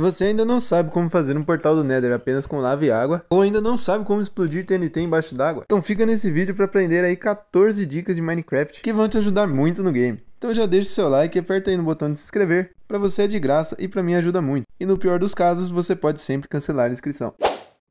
Se você ainda não sabe como fazer um portal do Nether apenas com lava e água, ou ainda não sabe como explodir TNT embaixo d'água, então fica nesse vídeo para aprender aí 14 dicas de Minecraft que vão te ajudar muito no game. Então já deixa o seu like e aperta aí no botão de se inscrever, para você é de graça e para mim ajuda muito. E no pior dos casos, você pode sempre cancelar a inscrição.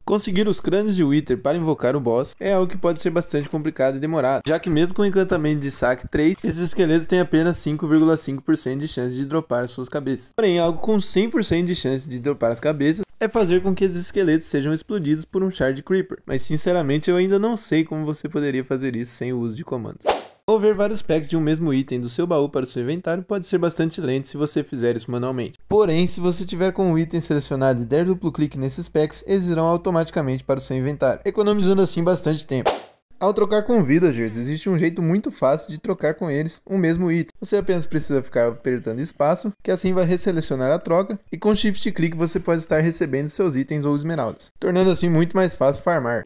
Conseguir os crânios de Wither para invocar o boss é algo que pode ser bastante complicado e demorado, já que mesmo com o encantamento de saque 3, esses esqueletos têm apenas 5,5% de chance de dropar suas cabeças. Porém, algo com 100% de chance de dropar as cabeças é fazer com que esses esqueletos sejam explodidos por um Shard Creeper, mas sinceramente eu ainda não sei como você poderia fazer isso sem o uso de comandos. Mover vários packs de um mesmo item do seu baú para o seu inventário pode ser bastante lento se você fizer isso manualmente. Porém, se você tiver com o item selecionado e der duplo clique nesses packs, eles irão automaticamente para o seu inventário, economizando assim bastante tempo. Ao trocar com villagers, existe um jeito muito fácil de trocar com eles um mesmo item. Você apenas precisa ficar apertando espaço, que assim vai reselecionar a troca, e com shift clique você pode estar recebendo seus itens ou esmeraldas, tornando assim muito mais fácil farmar.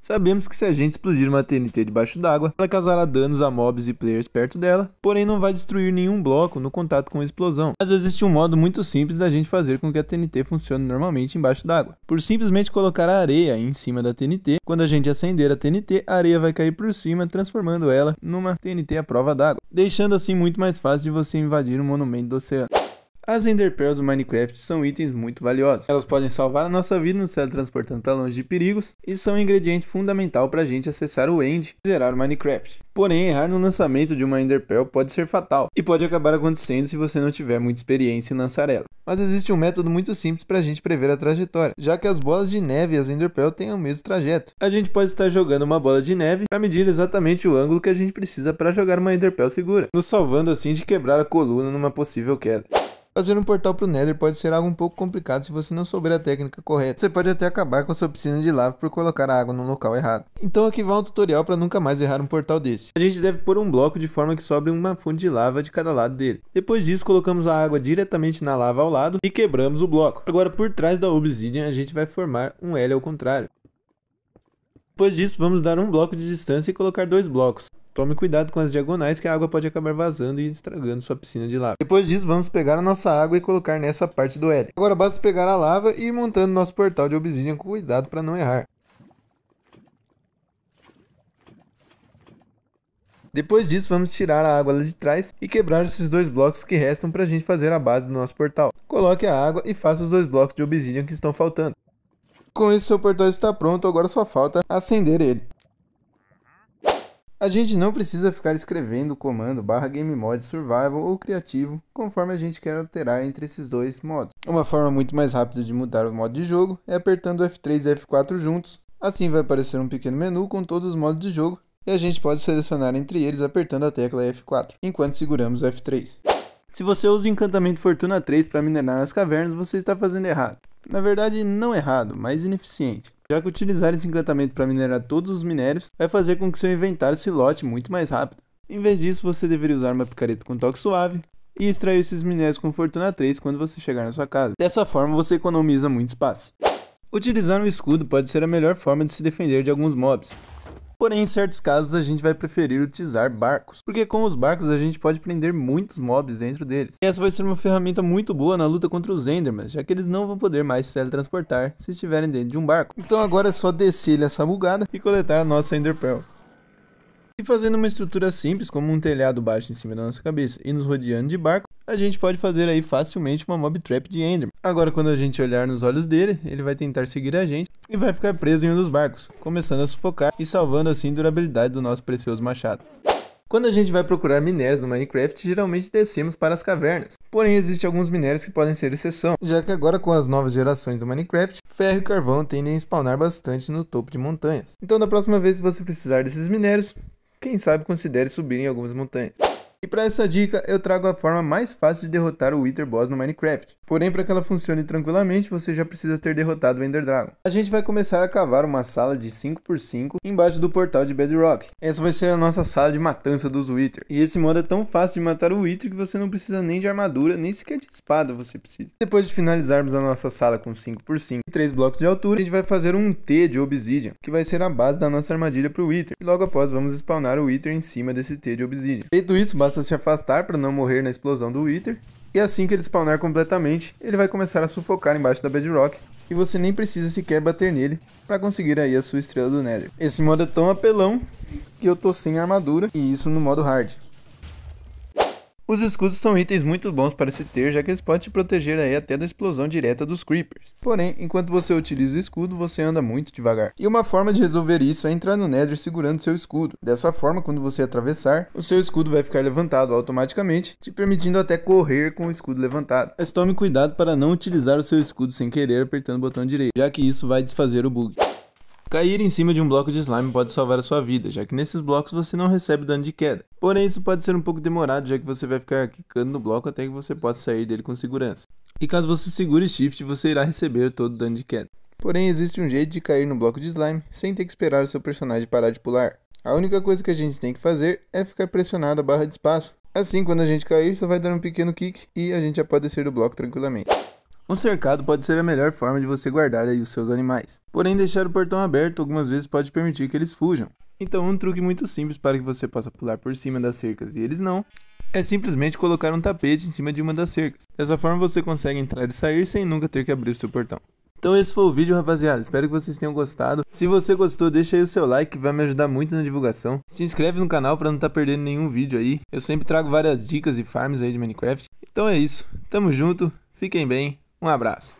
Sabemos que se a gente explodir uma TNT debaixo d'água, ela causará danos a mobs e players perto dela, porém não vai destruir nenhum bloco no contato com a explosão. Mas existe um modo muito simples da gente fazer com que a TNT funcione normalmente embaixo d'água, por simplesmente colocar a areia em cima da TNT. Quando a gente acender a TNT, a areia vai cair por cima, transformando ela numa TNT à prova d'água, deixando assim muito mais fácil de você invadir um monumento do oceano. As Ender do Minecraft são itens muito valiosos. Elas podem salvar a nossa vida nos teletransportando para longe de perigos e são um ingrediente fundamental para a gente acessar o End e zerar o Minecraft. Porém, errar no lançamento de uma Ender pode ser fatal e pode acabar acontecendo se você não tiver muita experiência em lançar ela. Mas existe um método muito simples para a gente prever a trajetória, já que as bolas de neve e as Ender têm o mesmo trajeto. A gente pode estar jogando uma bola de neve para medir exatamente o ângulo que a gente precisa para jogar uma Ender segura, nos salvando assim de quebrar a coluna numa possível queda. Fazer um portal para o Nether pode ser algo um pouco complicado se você não souber a técnica correta. Você pode até acabar com a sua piscina de lava por colocar a água no local errado. Então aqui vai um tutorial para nunca mais errar um portal desse. A gente deve pôr um bloco de forma que sobre uma fonte de lava de cada lado dele. Depois disso, colocamos a água diretamente na lava ao lado e quebramos o bloco. Agora, por trás da obsidian, a gente vai formar um L ao contrário. Depois disso, vamos dar um bloco de distância e colocar dois blocos. Tome cuidado com as diagonais que a água pode acabar vazando e estragando sua piscina de lava. Depois disso, vamos pegar a nossa água e colocar nessa parte do L. Agora basta pegar a lava e ir montando nosso portal de obsidian com cuidado para não errar. Depois disso, vamos tirar a água lá de trás e quebrar esses dois blocos que restam para a gente fazer a base do nosso portal. Coloque a água e faça os dois blocos de obsidian que estão faltando. Com isso, seu portal está pronto, agora só falta acender ele. A gente não precisa ficar escrevendo o comando barra game mod survival ou criativo, conforme a gente quer alterar entre esses dois modos. Uma forma muito mais rápida de mudar o modo de jogo é apertando F3 e F4 juntos. Assim vai aparecer um pequeno menu com todos os modos de jogo e a gente pode selecionar entre eles apertando a tecla F4, enquanto seguramos F3. Se você usa o encantamento Fortuna 3 para minerar nas cavernas, você está fazendo errado. Na verdade, não errado, mas ineficiente já que utilizar esse encantamento para minerar todos os minérios vai fazer com que seu inventário se lote muito mais rápido. Em vez disso, você deveria usar uma picareta com toque suave e extrair esses minérios com Fortuna 3 quando você chegar na sua casa. Dessa forma, você economiza muito espaço. Utilizar um escudo pode ser a melhor forma de se defender de alguns mobs. Porém, em certos casos, a gente vai preferir utilizar barcos, porque com os barcos a gente pode prender muitos mobs dentro deles. E essa vai ser uma ferramenta muito boa na luta contra os Endermans, já que eles não vão poder mais se teletransportar se estiverem dentro de um barco. Então agora é só descer essa bugada e coletar a nossa Enderpearl. E fazendo uma estrutura simples, como um telhado baixo em cima da nossa cabeça e nos rodeando de barco, a gente pode fazer aí facilmente uma mob trap de Enderman. Agora, quando a gente olhar nos olhos dele, ele vai tentar seguir a gente e vai ficar preso em um dos barcos, começando a sufocar e salvando assim a durabilidade do nosso precioso machado. Quando a gente vai procurar minérios no Minecraft, geralmente descemos para as cavernas. Porém, existem alguns minérios que podem ser exceção, já que agora com as novas gerações do Minecraft, ferro e carvão tendem a spawnar bastante no topo de montanhas. Então, da próxima vez que você precisar desses minérios, quem sabe considere subir em algumas montanhas. E para essa dica, eu trago a forma mais fácil de derrotar o Wither Boss no Minecraft. Porém, para que ela funcione tranquilamente, você já precisa ter derrotado o Ender Dragon. A gente vai começar a cavar uma sala de 5x5 embaixo do portal de Bedrock. Essa vai ser a nossa sala de matança dos Wither. E esse modo é tão fácil de matar o Wither que você não precisa nem de armadura, nem sequer de espada você precisa. Depois de finalizarmos a nossa sala com 5x5 e 3 blocos de altura, a gente vai fazer um T de Obsidian, que vai ser a base da nossa armadilha para o Wither. E logo após vamos spawnar o Wither em cima desse T de Obsidian. Feito isso, basta se afastar para não morrer na explosão do Wither, e assim que ele spawnar completamente, ele vai começar a sufocar embaixo da Bedrock, e você nem precisa sequer bater nele para conseguir aí a sua estrela do Nether. Esse modo é tão apelão que eu tô sem armadura, e isso no modo hard. Os escudos são itens muito bons para se ter, já que eles podem te proteger aí até da explosão direta dos creepers. Porém, enquanto você utiliza o escudo, você anda muito devagar. E uma forma de resolver isso é entrar no Nether segurando seu escudo. Dessa forma, quando você atravessar, o seu escudo vai ficar levantado automaticamente, te permitindo até correr com o escudo levantado. Mas tome cuidado para não utilizar o seu escudo sem querer apertando o botão direito, já que isso vai desfazer o bug. Cair em cima de um bloco de slime pode salvar a sua vida, já que nesses blocos você não recebe dano de queda. Porém, isso pode ser um pouco demorado, já que você vai ficar quicando no bloco até que você possa sair dele com segurança. E caso você segure shift, você irá receber todo o dano de queda. Porém, existe um jeito de cair no bloco de slime sem ter que esperar o seu personagem parar de pular. A única coisa que a gente tem que fazer é ficar pressionado a barra de espaço. Assim, quando a gente cair, só vai dar um pequeno kick e a gente já pode descer do bloco tranquilamente. Um cercado pode ser a melhor forma de você guardar aí os seus animais. Porém, deixar o portão aberto algumas vezes pode permitir que eles fujam. Então, um truque muito simples para que você possa pular por cima das cercas e eles não, é simplesmente colocar um tapete em cima de uma das cercas. Dessa forma você consegue entrar e sair sem nunca ter que abrir o seu portão. Então esse foi o vídeo, rapaziada. Espero que vocês tenham gostado. Se você gostou, deixa aí o seu like, que vai me ajudar muito na divulgação. Se inscreve no canal para não estar tá perdendo nenhum vídeo aí. Eu sempre trago várias dicas e farms aí de Minecraft. Então é isso. Tamo junto. Fiquem bem. Um abraço.